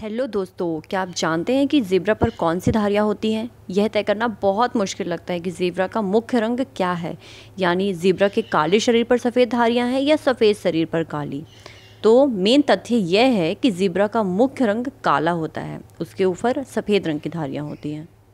hello दोस्तों क्या आप जानते हैं कि ज़ेबरा पर कौन सी धारियाँ होती हैं यह तय करना बहुत मुश्किल लगता है कि ज़ेबरा का मुख्य रंग क्या है यानी ज़ेबरा के काले शरीर पर सफ़ेद धारियाँ हैं या सफ़ेद शरीर पर काली तो मेन तथ्य यह है कि ज़ेबरा का मुख्य रंग काला होता है उसके ऊपर सफ़ेद रंग की धारियाँ होती हैं